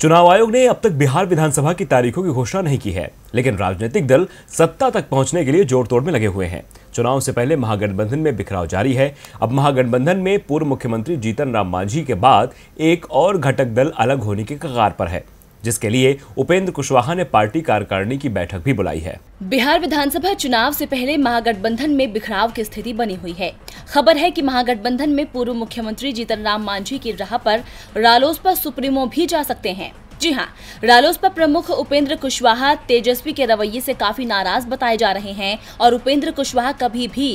चुनाव आयोग ने अब तक बिहार विधानसभा की तारीखों की घोषणा नहीं की है लेकिन राजनीतिक दल सत्ता तक पहुंचने के लिए जोड़ तोड़ में लगे हुए हैं चुनाव से पहले महागठबंधन में बिखराव जारी है अब महागठबंधन में पूर्व मुख्यमंत्री जीतन राम मांझी के बाद एक और घटक दल अलग होने के कगार पर है जिसके लिए उपेंद्र कुशवाहा ने पार्टी कार्यकारिणी की बैठक भी बुलाई है बिहार विधानसभा चुनाव से पहले महागठबंधन में बिखराव की स्थिति बनी हुई है खबर है कि महागठबंधन में पूर्व मुख्यमंत्री जीतन राम मांझी की राह पर रालोसपा सुप्रीमो भी जा सकते हैं जी हाँ रालोसपा प्रमुख उपेंद्र कुशवाहा तेजस्वी के रवैये से काफी नाराज बताए जा रहे हैं और उपेंद्र कुशवाहा कभी भी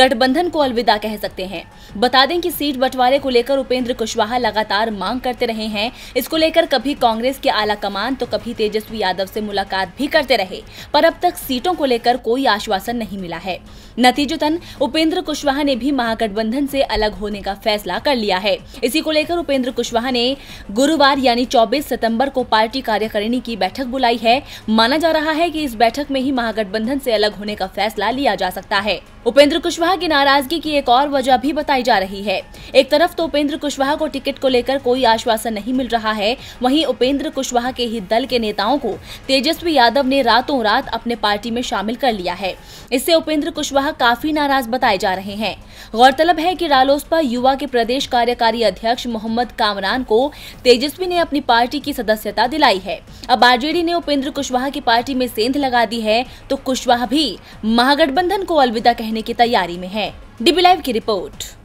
गठबंधन को अलविदा कह सकते हैं बता दें कि सीट बंटवारे को लेकर उपेंद्र कुशवाहा लगातार मांग करते रहे हैं इसको लेकर कभी कांग्रेस के आला कमान तो कभी तेजस्वी यादव से मुलाकात भी करते रहे पर अब तक सीटों को लेकर कोई आश्वासन नहीं मिला है नतीजतन उपेंद्र कुशवाहा ने भी महागठबंधन से अलग होने का फैसला कर लिया है इसी को लेकर उपेंद्र कुशवाहा ने गुरुवार यानी चौबीस सितम्बर को को पार्टी कार्यकारिणी की बैठक बुलाई है माना जा रहा है कि इस बैठक में ही महागठबंधन से अलग होने का फैसला लिया जा सकता है उपेंद्र कुशवाहा की नाराजगी की एक और वजह भी बताई जा रही है एक तरफ तो उपेंद्र कुशवाहा को टिकट को लेकर कोई आश्वासन नहीं मिल रहा है वहीं उपेंद्र कुशवाहा के ही दल के नेताओं को तेजस्वी यादव ने रातों रात अपने पार्टी में शामिल कर लिया है इससे उपेंद्र कुशवाहा काफी नाराज बताए जा रहे हैं गौरतलब है की रालोसपा युवा के प्रदेश कार्यकारी अध्यक्ष मोहम्मद कामरान को तेजस्वी ने अपनी पार्टी की सदस्यता दिलाई है अब आरजेडी ने उपेंद्र कुशवाहा की पार्टी में सेंध लगा दी है तो कुशवाहा भी महागठबंधन को अलविदा कहने करने की तैयारी में है डीबी लाइव की रिपोर्ट